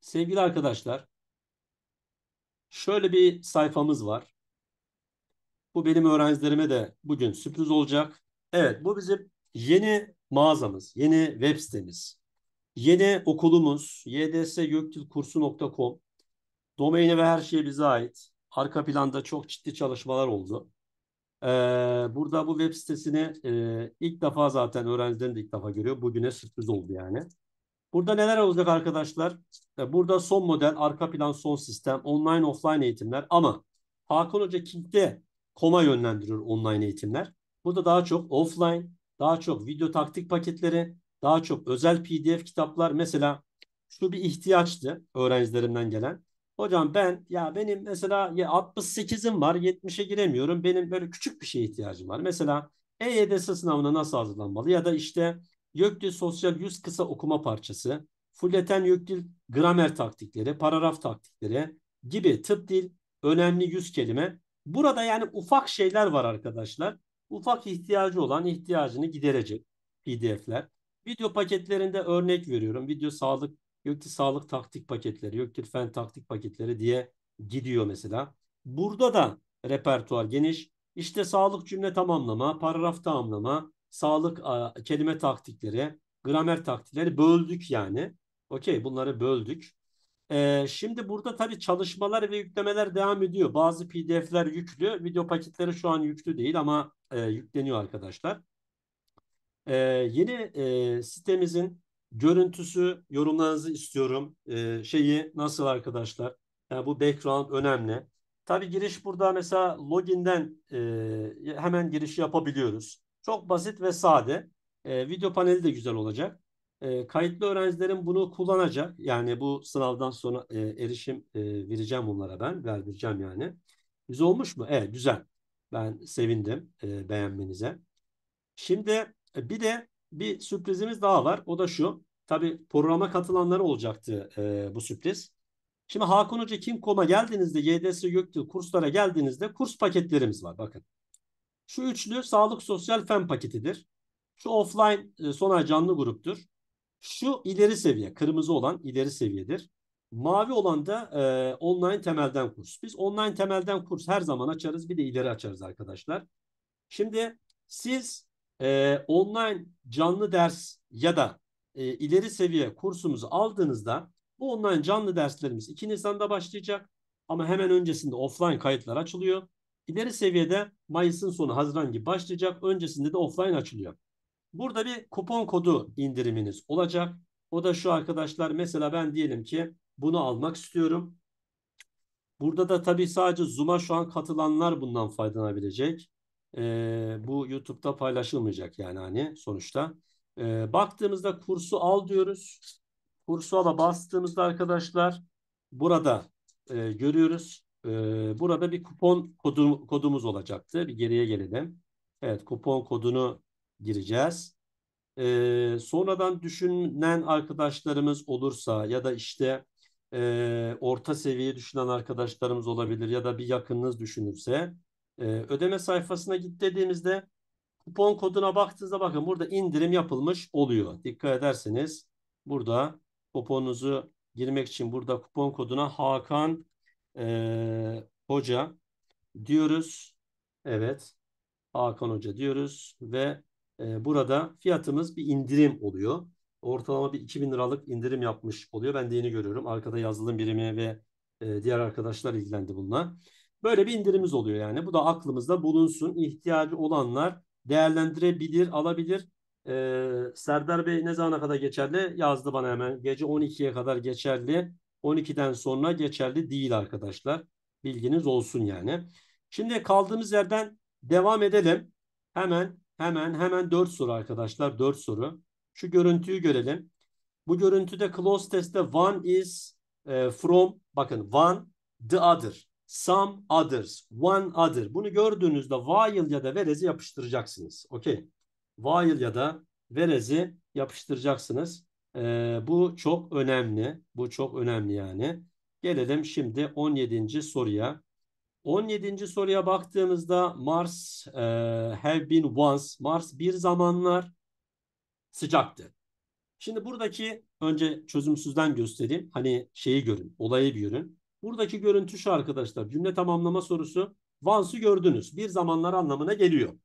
Sevgili arkadaşlar, şöyle bir sayfamız var. Bu benim öğrencilerime de bugün sürpriz olacak. Evet, bu bizim yeni mağazamız, yeni web sitemiz. Yeni okulumuz ydsgöktilkursu.com domaini ve her şey bize ait. Arka planda çok ciddi çalışmalar oldu. Ee, burada bu web sitesini e, ilk defa zaten öğrencilerin de ilk defa görüyor. Bugüne sürpriz oldu yani. Burada neler olacak arkadaşlar? E, burada son model, arka plan son sistem, online offline eğitimler ama Hakan Hoca King'de koma yönlendiriyor online eğitimler. Burada daha çok offline, daha çok video taktik paketleri, daha çok özel PDF kitaplar mesela şu bir ihtiyaçtı öğrencilerimden gelen. Hocam ben ya benim mesela 68'im var 70'e giremiyorum. Benim böyle küçük bir şeye ihtiyacım var. Mesela EYDS sınavına nasıl hazırlanmalı ya da işte YÖKDİL sosyal yüz kısa okuma parçası, Fulleten YÖKDİL gramer taktikleri, paragraf taktikleri gibi tıp dil önemli yüz kelime. Burada yani ufak şeyler var arkadaşlar. Ufak ihtiyacı olan ihtiyacını giderecek PDF'ler. Video paketlerinde örnek veriyorum. Video sağlık, yok ki sağlık taktik paketleri, yok ki fen taktik paketleri diye gidiyor mesela. Burada da repertuar geniş. İşte sağlık cümle tamamlama, paragraf tamamlama, sağlık kelime taktikleri, gramer taktikleri böldük yani. Okey bunları böldük. Ee, şimdi burada tabii çalışmalar ve yüklemeler devam ediyor. Bazı PDF'ler yüklü. Video paketleri şu an yüklü değil ama e, yükleniyor arkadaşlar. Ee, yeni e, sitemizin görüntüsü, yorumlarınızı istiyorum. Ee, şeyi nasıl arkadaşlar? Yani bu background önemli. Tabii giriş burada mesela login'den e, hemen giriş yapabiliyoruz. Çok basit ve sade. E, video paneli de güzel olacak. E, kayıtlı öğrencilerin bunu kullanacak. Yani bu sınavdan sonra e, erişim e, vereceğim bunlara ben. Verdireceğim yani. Güzel olmuş mu? Evet güzel. Ben sevindim e, beğenmenize. Şimdi e, bir de bir sürprizimiz daha var. O da şu. Tabi programa katılanlar olacaktı e, bu sürpriz. Şimdi Hakan Hoca koma geldiğinizde YDS Göktuğ kurslara geldiğinizde kurs paketlerimiz var. Bakın. Şu üçlü sağlık sosyal fen paketidir. Şu offline e, Sonay canlı gruptur. Şu ileri seviye, kırmızı olan ileri seviyedir. Mavi olan da e, online temelden kurs. Biz online temelden kurs her zaman açarız. Bir de ileri açarız arkadaşlar. Şimdi siz e, online canlı ders ya da e, ileri seviye kursumuzu aldığınızda bu online canlı derslerimiz 2 Nisan'da başlayacak ama hemen öncesinde offline kayıtlar açılıyor. İleri seviyede Mayıs'ın sonu Haziran gibi başlayacak. Öncesinde de offline açılıyor. Burada bir kupon kodu indiriminiz olacak. O da şu arkadaşlar mesela ben diyelim ki bunu almak istiyorum. Burada da tabii sadece Zoom'a şu an katılanlar bundan faydalanabilecek e, bu YouTube'da paylaşılmayacak yani hani sonuçta. E, baktığımızda kursu al diyoruz. Kursu ala bastığımızda arkadaşlar burada e, görüyoruz. E, burada bir kupon kodu, kodumuz olacaktı. Bir geriye gelelim. Evet kupon kodunu gireceğiz. E, sonradan düşünen arkadaşlarımız olursa ya da işte e, orta seviye düşünen arkadaşlarımız olabilir ya da bir yakınınız düşünürse ee, ödeme sayfasına git dediğimizde kupon koduna baktığınızda bakın burada indirim yapılmış oluyor. Dikkat ederseniz burada kuponunuzu girmek için burada kupon koduna Hakan e, Hoca diyoruz. Evet Hakan Hoca diyoruz ve e, burada fiyatımız bir indirim oluyor. Ortalama bir 2000 liralık indirim yapmış oluyor. Ben de yeni görüyorum. Arkada yazılım birimi ve e, diğer arkadaşlar ilgilendi bununla. Böyle bir indirimiz oluyor yani. Bu da aklımızda bulunsun. İhtiyacı olanlar değerlendirebilir, alabilir. Ee, Serdar Bey ne zamana kadar geçerli? Yazdı bana hemen. Gece 12'ye kadar geçerli. 12'den sonra geçerli değil arkadaşlar. Bilginiz olsun yani. Şimdi kaldığımız yerden devam edelim. Hemen hemen hemen 4 soru arkadaşlar. 4 soru. Şu görüntüyü görelim. Bu görüntüde close testte one is e, from bakın one the other some others, one other. Bunu gördüğünüzde while ya da whereas'i yapıştıracaksınız. Okey. While ya da whereas'i yapıştıracaksınız. Ee, bu çok önemli. Bu çok önemli yani. Gelelim şimdi 17. soruya. 17. soruya baktığımızda Mars e, have been once. Mars bir zamanlar sıcaktı. Şimdi buradaki önce çözümsüzden göstereyim. Hani şeyi görün, olayı bir görün. Buradaki görüntü şu arkadaşlar. Cümle tamamlama sorusu. Vance'ı gördünüz. Bir zamanlar anlamına geliyor.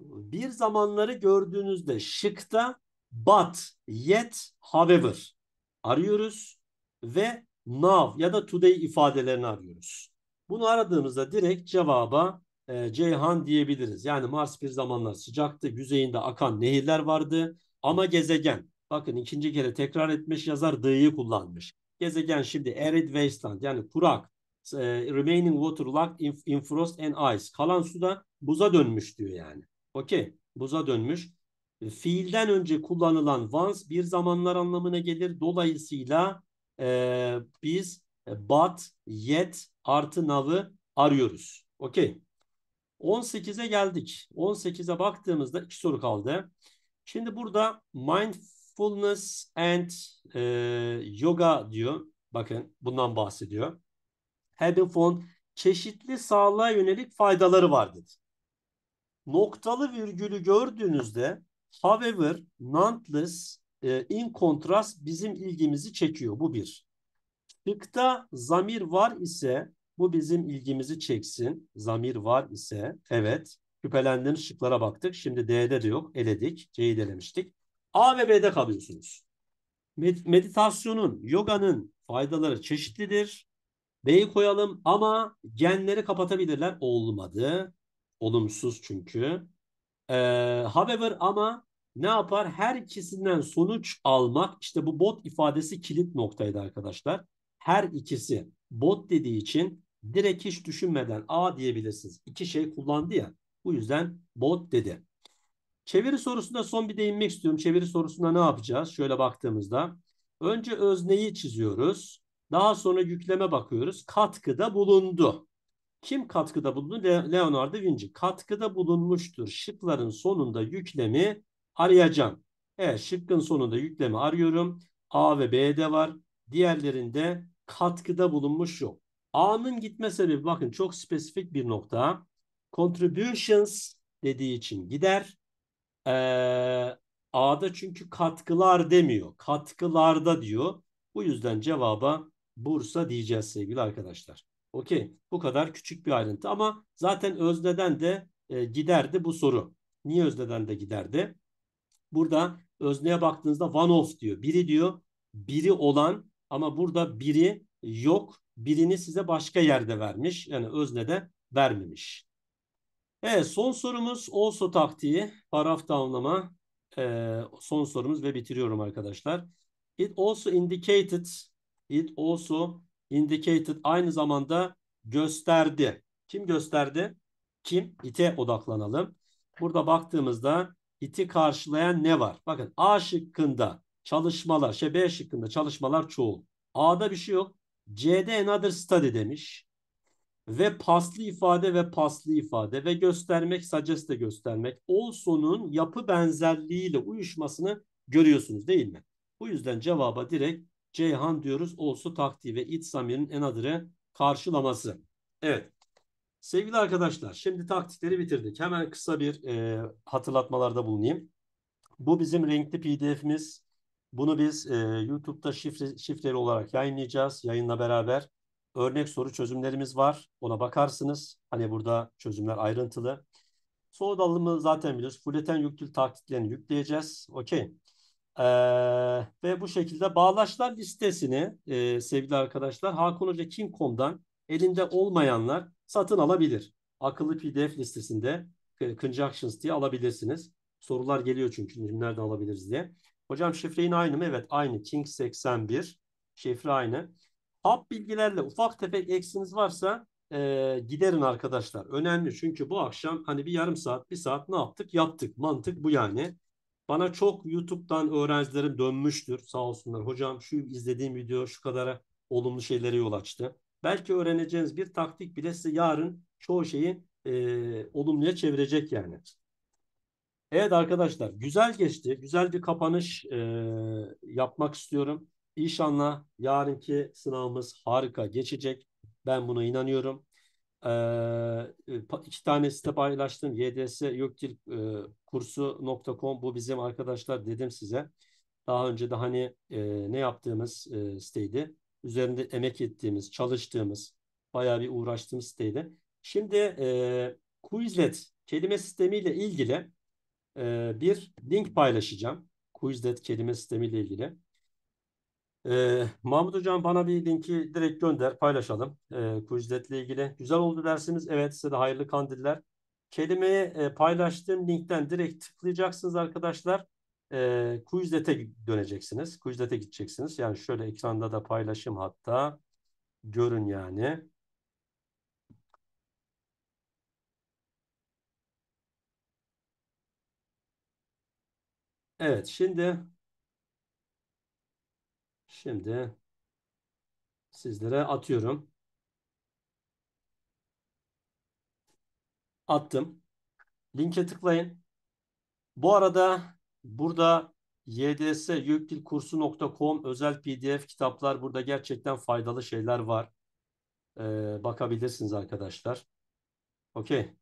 Bir zamanları gördüğünüzde şıkta but, yet, however arıyoruz ve now ya da today ifadelerini arıyoruz. Bunu aradığımızda direkt cevaba e, Ceyhan diyebiliriz. Yani Mars bir zamanlar sıcaktı, yüzeyinde akan nehirler vardı ama gezegen. Bakın ikinci kere tekrar etmiş yazar D'yi kullanmış. Gezegen şimdi arid wasteland yani kurak. E, remaining water locked in, in frost and ice. Kalan suda buza dönmüş diyor yani. Okey. Buza dönmüş. E, fiilden önce kullanılan once bir zamanlar anlamına gelir. Dolayısıyla e, biz e, but, yet artı navı arıyoruz. Okey. 18'e geldik. 18'e baktığımızda iki soru kaldı. Şimdi burada mind mindfulness and e, yoga diyor. Bakın bundan bahsediyor. Having found çeşitli sağlığa yönelik faydaları var dedi. Noktalı virgülü gördüğünüzde however, nonetheless, e, in contrast bizim ilgimizi çekiyor. Bu bir. Şıkta zamir var ise bu bizim ilgimizi çeksin. Zamir var ise evet. Şüphelendiğimiz şıklara baktık. Şimdi D'de de yok. Eledik. C'yi de elemiştik. A ve B'de kalıyorsunuz. Med meditasyonun, yoganın faydaları çeşitlidir. B'yi koyalım ama genleri kapatabilirler. Olmadı. Olumsuz çünkü. Ee, however ama ne yapar? Her ikisinden sonuç almak. İşte bu bot ifadesi kilit noktaydı arkadaşlar. Her ikisi bot dediği için direkt hiç düşünmeden A diyebilirsiniz. İki şey kullandı ya. Bu yüzden bot dedi. Çeviri sorusunda son bir değinmek istiyorum. Çeviri sorusunda ne yapacağız? Şöyle baktığımızda önce özneyi çiziyoruz. Daha sonra yükleme bakıyoruz. Katkıda bulundu. Kim katkıda bulundu? Leonardo da Vinci. Katkıda bulunmuştur. Şıkların sonunda yüklemi arayacağım. Evet şıkkın sonunda yüklemi arıyorum. A ve B'de var. Diğerlerinde katkıda bulunmuş yok. A'nın gitme sebebi bakın çok spesifik bir nokta. Contributions dediği için gider. Ee, A'da çünkü katkılar demiyor. Katkılarda diyor. Bu yüzden cevaba Bursa diyeceğiz sevgili arkadaşlar. Okey. Bu kadar küçük bir ayrıntı ama zaten özneden de e, giderdi bu soru. Niye özneden de giderdi? Burada özneye baktığınızda one of diyor. Biri diyor biri olan ama burada biri yok. Birini size başka yerde vermiş. Yani öznede vermemiş. Evet son sorumuz also taktiği paraf tamamlama e, son sorumuz ve bitiriyorum arkadaşlar. It also indicated it also indicated aynı zamanda gösterdi. Kim gösterdi? Kim? Ite odaklanalım. Burada baktığımızda iti karşılayan ne var? Bakın A şıkkında çalışmalar, şey B şıkkında çalışmalar çoğul. A'da bir şey yok. C'de another study demiş ve paslı ifade ve paslı ifade ve göstermek, suggest de göstermek olsonun yapı benzerliğiyle uyuşmasını görüyorsunuz değil mi? Bu yüzden cevaba direkt Ceyhan diyoruz. Olsu taktiği ve iç samirin enadırı karşılaması. Evet. Sevgili arkadaşlar şimdi taktikleri bitirdik. Hemen kısa bir e, hatırlatmalarda bulunayım. Bu bizim renkli PDF'miz. Bunu biz e, YouTube'da şifre, şifreli olarak yayınlayacağız. Yayınla beraber örnek soru çözümlerimiz var. Ona bakarsınız. Hani burada çözümler ayrıntılı. Soğuk dalımı zaten biliyoruz. Fulleten yüklü taktiklerini yükleyeceğiz. Okey. Ee, ve bu şekilde bağlaçlar listesini e, sevgili arkadaşlar Hakan Hoca King.com'dan elinde olmayanlar satın alabilir. Akıllı PDF listesinde Conjunctions diye alabilirsiniz. Sorular geliyor çünkü nereden alabiliriz diye. Hocam şifre aynı mı? Evet aynı. King 81 şifre aynı. Hap bilgilerle ufak tefek eksiniz varsa e, giderin arkadaşlar. Önemli çünkü bu akşam hani bir yarım saat bir saat ne yaptık yaptık. Mantık bu yani. Bana çok YouTube'dan öğrencilerim dönmüştür sağ olsunlar. Hocam şu izlediğim video şu kadara olumlu şeylere yol açtı. Belki öğreneceğiniz bir taktik bile size yarın çoğu şeyi e, olumluya çevirecek yani. Evet arkadaşlar güzel geçti. Güzel bir kapanış e, yapmak istiyorum. İnşallah yarınki sınavımız harika geçecek. Ben buna inanıyorum. Ee, iki tane site paylaştım. YDS Yoktil e, kursu.com bu bizim arkadaşlar dedim size. Daha önce de hani e, ne yaptığımız e, siteydi. Üzerinde emek ettiğimiz, çalıştığımız, bayağı bir uğraştığımız siteydi. Şimdi e, Quizlet kelime sistemiyle ilgili e, bir link paylaşacağım. Quizlet kelime sistemiyle ilgili. Ee, Mahmut Hocam bana bir linki direkt gönder, paylaşalım. Ee, Kucdet'le ilgili. Güzel oldu dersiniz. Evet size de hayırlı kandiller. Kelimeye e, paylaştığım linkten direkt tıklayacaksınız arkadaşlar. Ee, Kucdet'e döneceksiniz. Kucdet'e gideceksiniz. Yani şöyle ekranda da paylaşım hatta. Görün yani. Evet şimdi Şimdi sizlere atıyorum. Attım. Linke tıklayın. Bu arada burada YDS ydsyökdilkursu.com özel pdf kitaplar burada gerçekten faydalı şeyler var. Ee, bakabilirsiniz arkadaşlar. Okey.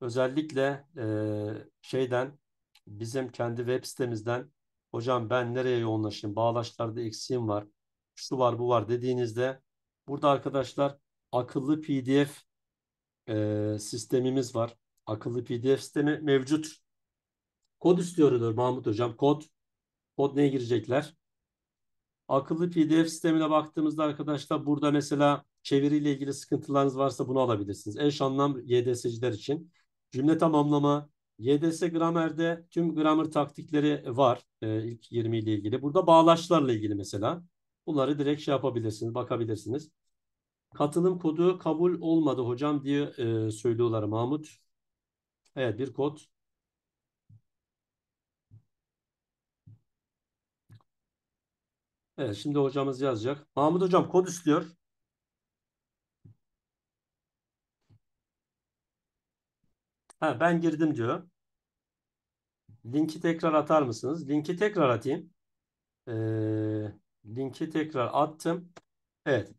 Özellikle e, şeyden bizim kendi web sitemizden hocam ben nereye yoğunlaşayım, bağlaçlarda eksiğim var, şu var bu var dediğinizde burada arkadaşlar akıllı pdf e, sistemimiz var. Akıllı pdf sistemi mevcut. Kod istiyorlar Mahmut hocam kod. Kod neye girecekler? Akıllı pdf sistemine baktığımızda arkadaşlar burada mesela çeviriyle ilgili sıkıntılarınız varsa bunu alabilirsiniz. Eş anlam YDS'ciler için. Cümle tamamlama, YDS Gramer'de tüm gramer taktikleri var e, ilk 20 ile ilgili. Burada bağlaçlarla ilgili mesela. Bunları direkt şey yapabilirsiniz, bakabilirsiniz. Katılım kodu kabul olmadı hocam diye e, söylüyorlar Mahmut. Evet bir kod. Evet şimdi hocamız yazacak. Mahmut hocam kod istiyor. Ha, ben girdim diyor. Linki tekrar atar mısınız? Linki tekrar atayım. E, linki tekrar attım. Evet.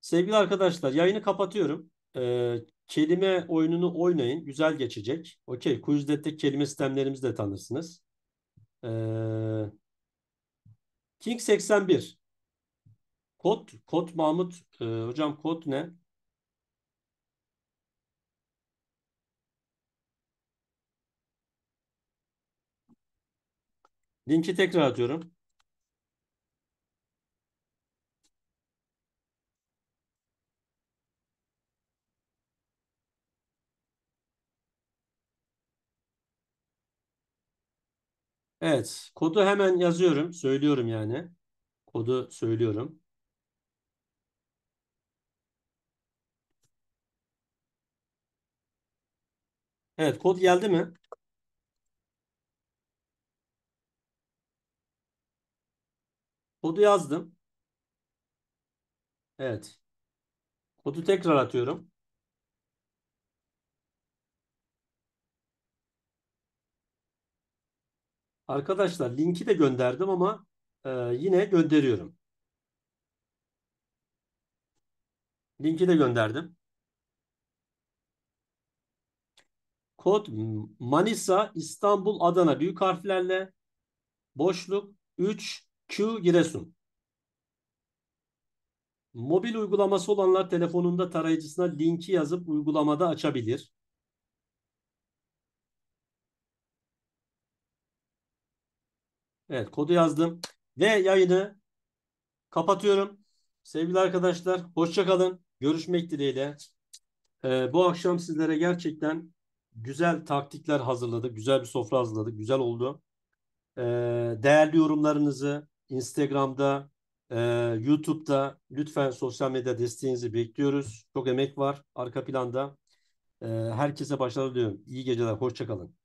Sevgili arkadaşlar yayını kapatıyorum. E, kelime oyununu oynayın. Güzel geçecek. Okey. Quizlet'te kelime sistemlerimizi de tanırsınız. E, King 81. Kod. Kod Mahmut. E, hocam kod ne? Linki tekrar atıyorum. Evet, kodu hemen yazıyorum, söylüyorum yani. Kodu söylüyorum. Evet, kod geldi mi? Kodu yazdım. Evet. Kodu tekrar atıyorum. Arkadaşlar linki de gönderdim ama e, yine gönderiyorum. Linki de gönderdim. Kod Manisa, İstanbul, Adana büyük harflerle boşluk 3 Q Giresun. Mobil uygulaması olanlar telefonunda tarayıcısına linki yazıp uygulamada açabilir. Evet kodu yazdım ve yayını kapatıyorum. Sevgili arkadaşlar hoşçakalın. Görüşmek dileğiyle. Ee, bu akşam sizlere gerçekten güzel taktikler hazırladık. Güzel bir sofra hazırladık. Güzel oldu. Ee, değerli yorumlarınızı Instagram'da, e, YouTube'da lütfen sosyal medya desteğinizi bekliyoruz. Çok emek var arka planda. E, herkese başarılar diliyorum. İyi geceler, hoşçakalın.